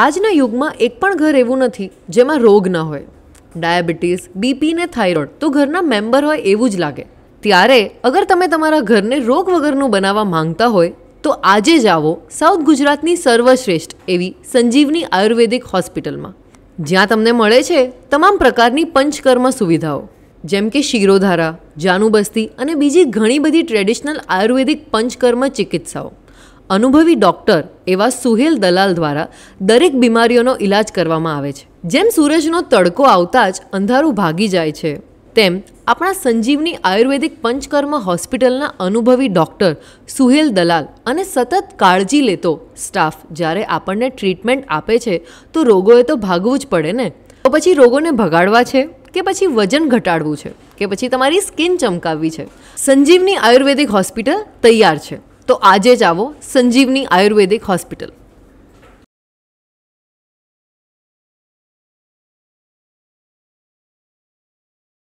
આજના યુગમાં એક પણ ઘર એવું નથી જેમાં રોગ ન હોય ડાયાબિટીસ બીપી ને થાઇરોઇડ તો ઘરના મેમ્બર હોય એવું જ લાગે ત્યારે અગર તમે તમારા ઘરને રોગ વગરનું બનાવવા માંગતા હોય તો આજે જાઓ સાઉથ ગુજરાતની સર્વશ્રેષ્ઠ એવી સંજીવની આયુર્વેદિક હોસ્પિટલમાં જ્યાં તમને મળે છે તમામ પ્રકારની પંચકર્મ સુવિધાઓ જેમ કે શિરોધારા જાનુબસ્તી અને બીજી ઘણી બધી ટ્રેડિશનલ આયુર્વેદિક પંચકર્મ ચિકિત્સાઓ અનુભવી ડૉક્ટર એવા સુહેલ દલાલ દ્વારા દરેક બીમારીઓનો ઇલાજ કરવામાં આવે છે જેમ સૂરજનો તડકો આવતા જ અંધારું ભાગી જાય છે તેમ આપણા સંજીવની આયુર્વેદિક પંચકર્મ હોસ્પિટલના અનુભવી ડૉક્ટર સુહેલ દલાલ અને સતત કાળજી લેતો સ્ટાફ જ્યારે આપણને ટ્રીટમેન્ટ આપે છે તો રોગોએ તો ભાગવું જ પડે ને તો પછી રોગોને ભગાડવા છે કે પછી વજન ઘટાડવું છે કે પછી તમારી સ્કિન ચમકાવવી છે સંજીવની આયુર્વેદિક હોસ્પિટલ તૈયાર છે તો આજે જ આવો સંજીવની આયુર્વેદિક હોસ્પિટલ